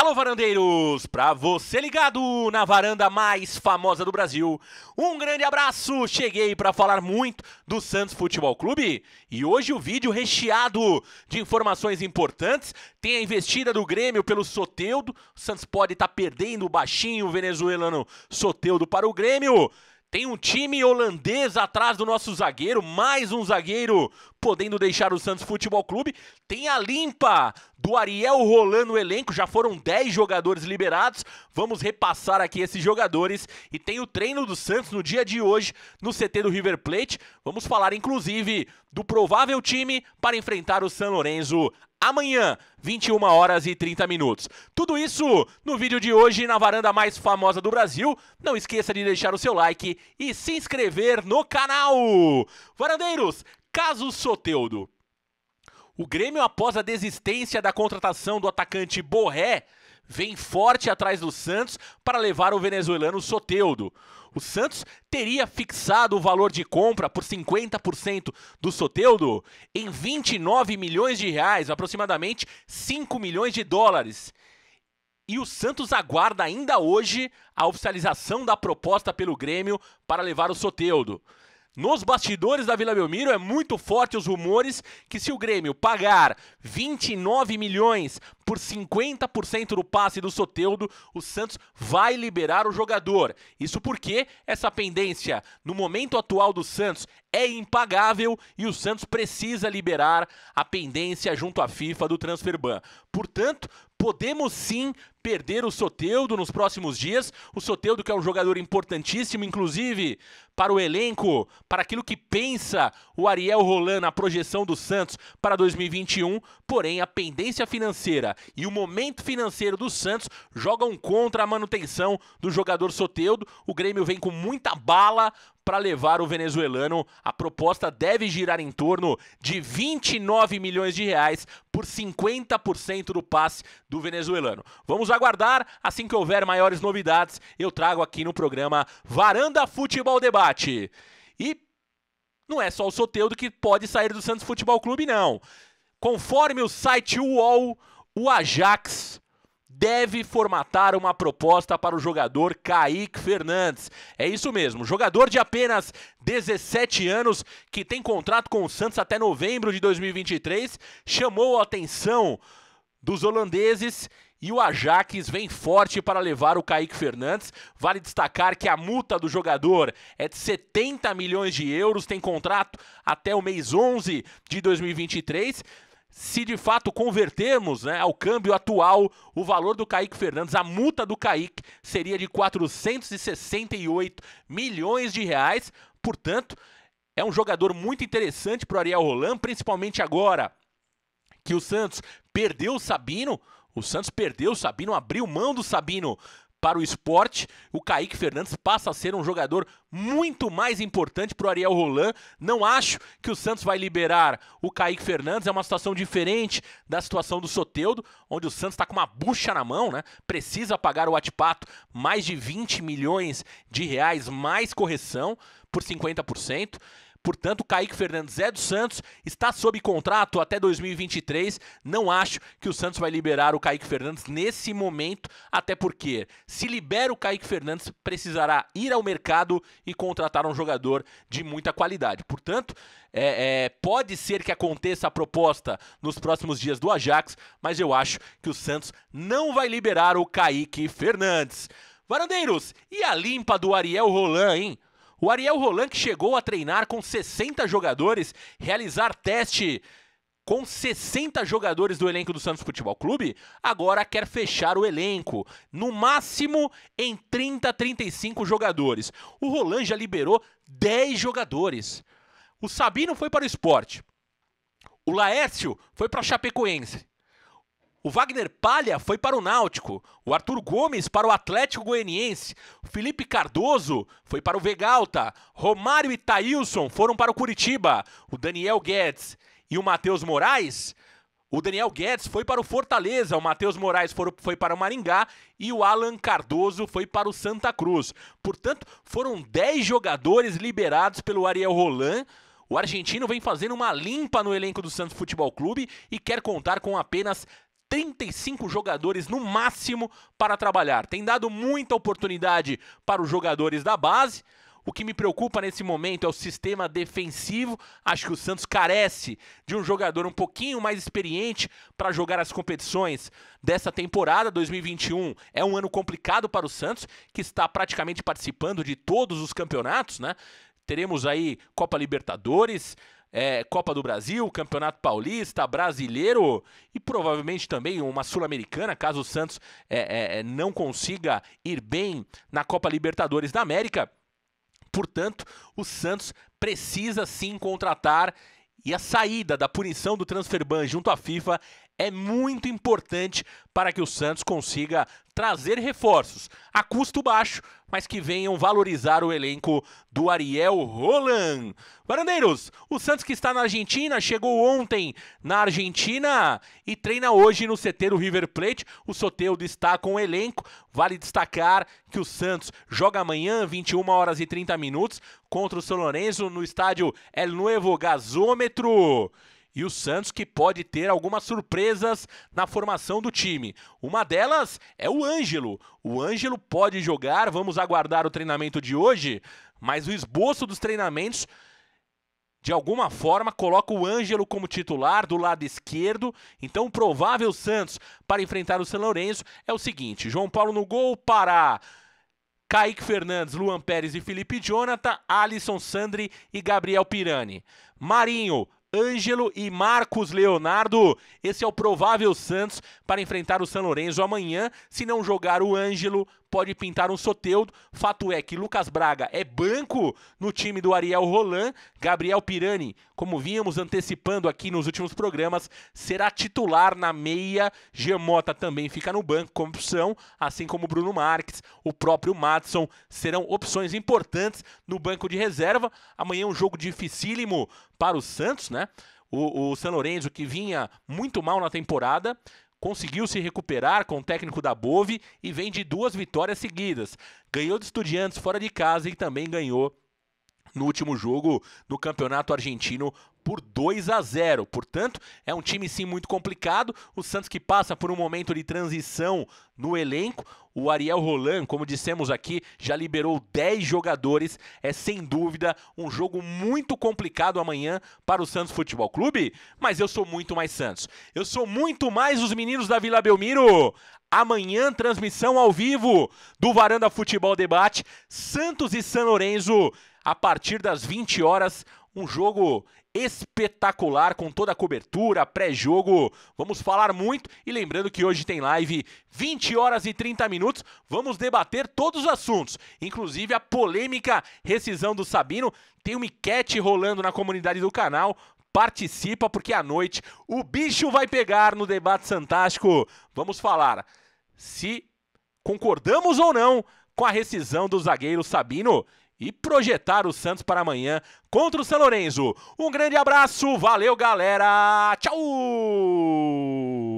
Alô, varandeiros! Pra você ligado na varanda mais famosa do Brasil, um grande abraço! Cheguei para falar muito do Santos Futebol Clube e hoje o vídeo recheado de informações importantes tem a investida do Grêmio pelo Soteudo. O Santos pode estar tá perdendo o baixinho venezuelano Soteudo para o Grêmio. Tem um time holandês atrás do nosso zagueiro, mais um zagueiro podendo deixar o Santos Futebol Clube. Tem a limpa do Ariel Rolando. no elenco, já foram 10 jogadores liberados. Vamos repassar aqui esses jogadores. E tem o treino do Santos no dia de hoje no CT do River Plate. Vamos falar inclusive do provável time para enfrentar o San Lorenzo amanhã, 21 horas e 30 minutos. Tudo isso no vídeo de hoje na varanda mais famosa do Brasil. Não esqueça de deixar o seu like e se inscrever no canal. Varandeiros, caso Soteudo. O Grêmio, após a desistência da contratação do atacante Borré, vem forte atrás do Santos para levar o venezuelano Soteudo. O Santos teria fixado o valor de compra por 50% do Soteudo em 29 milhões de reais, aproximadamente 5 milhões de dólares. E o Santos aguarda ainda hoje a oficialização da proposta pelo Grêmio para levar o Soteudo. Nos bastidores da Vila Belmiro é muito forte os rumores que se o Grêmio pagar 29 milhões por 50% do passe do Soteudo, o Santos vai liberar o jogador. Isso porque essa pendência no momento atual do Santos é impagável e o Santos precisa liberar a pendência junto à FIFA do Transferban. Portanto, podemos sim perder o Soteudo nos próximos dias. O Soteudo que é um jogador importantíssimo, inclusive para o elenco, para aquilo que pensa o Ariel Roland na projeção do Santos para 2021. Porém, a pendência financeira e o momento financeiro do Santos jogam contra a manutenção do jogador Soteudo. O Grêmio vem com muita bala para levar o venezuelano. A proposta deve girar em torno de 29 milhões de reais por 50% do passe do venezuelano. Vamos aguardar, assim que houver maiores novidades, eu trago aqui no programa Varanda Futebol Debate. E não é só o Soteudo que pode sair do Santos Futebol Clube, não. Conforme o site UOL, o Ajax deve formatar uma proposta para o jogador Kaique Fernandes. É isso mesmo, jogador de apenas 17 anos, que tem contrato com o Santos até novembro de 2023, chamou a atenção dos holandeses e o Ajax vem forte para levar o Kaique Fernandes. Vale destacar que a multa do jogador é de 70 milhões de euros, tem contrato até o mês 11 de 2023 se de fato convertermos né, ao câmbio atual o valor do Kaique Fernandes, a multa do Kaique seria de 468 milhões de reais. Portanto, é um jogador muito interessante para o Ariel Roland, principalmente agora que o Santos perdeu o Sabino. O Santos perdeu o Sabino, abriu mão do Sabino para o esporte, o Kaique Fernandes passa a ser um jogador muito mais importante para o Ariel Roland. Não acho que o Santos vai liberar o Kaique Fernandes. É uma situação diferente da situação do Soteudo, onde o Santos está com uma bucha na mão, né? Precisa pagar o Atipato mais de 20 milhões de reais, mais correção por 50%. Portanto, Kaique Fernandes é do Santos, está sob contrato até 2023. Não acho que o Santos vai liberar o Kaique Fernandes nesse momento, até porque se libera o Kaique Fernandes, precisará ir ao mercado e contratar um jogador de muita qualidade. Portanto, é, é, pode ser que aconteça a proposta nos próximos dias do Ajax, mas eu acho que o Santos não vai liberar o Kaique Fernandes. Varandeiros, e a limpa do Ariel Roland, hein? O Ariel Roland, que chegou a treinar com 60 jogadores, realizar teste com 60 jogadores do elenco do Santos Futebol Clube, agora quer fechar o elenco, no máximo em 30, 35 jogadores. O Roland já liberou 10 jogadores. O Sabino foi para o esporte. O Laércio foi para a Chapecoense. O Wagner Palha foi para o Náutico, o Arthur Gomes para o Atlético Goianiense, o Felipe Cardoso foi para o Vegalta, Romário e Thailson foram para o Curitiba, o Daniel Guedes e o Matheus Moraes. O Daniel Guedes foi para o Fortaleza, o Matheus Moraes foi para o Maringá e o Alan Cardoso foi para o Santa Cruz. Portanto, foram 10 jogadores liberados pelo Ariel Roland o argentino vem fazendo uma limpa no elenco do Santos Futebol Clube e quer contar com apenas 35 jogadores no máximo para trabalhar. Tem dado muita oportunidade para os jogadores da base. O que me preocupa nesse momento é o sistema defensivo. Acho que o Santos carece de um jogador um pouquinho mais experiente para jogar as competições dessa temporada 2021. É um ano complicado para o Santos, que está praticamente participando de todos os campeonatos, né? Teremos aí Copa Libertadores, é, Copa do Brasil, Campeonato Paulista, Brasileiro e provavelmente também uma Sul-Americana, caso o Santos é, é, é, não consiga ir bem na Copa Libertadores da América. Portanto, o Santos precisa sim contratar e a saída da punição do transfer ban junto à FIFA é muito importante para que o Santos consiga trazer reforços a custo baixo, mas que venham valorizar o elenco do Ariel Roland. Varandeiros, o Santos que está na Argentina chegou ontem na Argentina e treina hoje no CT do River Plate. O Soteldo está com o elenco. Vale destacar que o Santos joga amanhã, 21 horas e 30 minutos, contra o São Lourenço no estádio El Nuevo Gasômetro e o Santos que pode ter algumas surpresas na formação do time. Uma delas é o Ângelo. O Ângelo pode jogar, vamos aguardar o treinamento de hoje, mas o esboço dos treinamentos de alguma forma coloca o Ângelo como titular do lado esquerdo. Então o provável Santos para enfrentar o São Lourenço é o seguinte: João Paulo no gol, Pará. Kaique Fernandes, Luan Pérez e Felipe Jonathan, Alisson Sandri e Gabriel Pirani. Marinho, Ângelo e Marcos Leonardo. Esse é o provável Santos para enfrentar o São Lourenço amanhã. Se não jogar o Ângelo, pode pintar um soteudo. Fato é que Lucas Braga é banco no time do Ariel Roland. Gabriel Pirani, como vínhamos antecipando aqui nos últimos programas, será titular na meia. Gemota também fica no banco como opção, assim como Bruno Marques, o próprio Matson serão opções importantes no banco de reserva. Amanhã é um jogo dificílimo para o Santos, né? O, o San Lorenzo que vinha muito mal na temporada conseguiu se recuperar com o técnico da Bove e vem de duas vitórias seguidas. Ganhou de Estudiantes fora de casa e também ganhou no último jogo do Campeonato Argentino por 2 a 0. Portanto, é um time sim muito complicado. O Santos que passa por um momento de transição no elenco. O Ariel Roland, como dissemos aqui, já liberou 10 jogadores. É sem dúvida um jogo muito complicado amanhã para o Santos Futebol Clube. Mas eu sou muito mais Santos. Eu sou muito mais os meninos da Vila Belmiro. Amanhã, transmissão ao vivo do Varanda Futebol Debate, Santos e San Lorenzo, a partir das 20 horas. Um jogo espetacular com toda a cobertura, pré-jogo. Vamos falar muito e lembrando que hoje tem live 20 horas e 30 minutos. Vamos debater todos os assuntos, inclusive a polêmica rescisão do Sabino. Tem uma enquete rolando na comunidade do canal participa porque à noite o bicho vai pegar no debate fantástico. Vamos falar se concordamos ou não com a rescisão do zagueiro Sabino e projetar o Santos para amanhã contra o São Lourenço. Um grande abraço, valeu galera, tchau!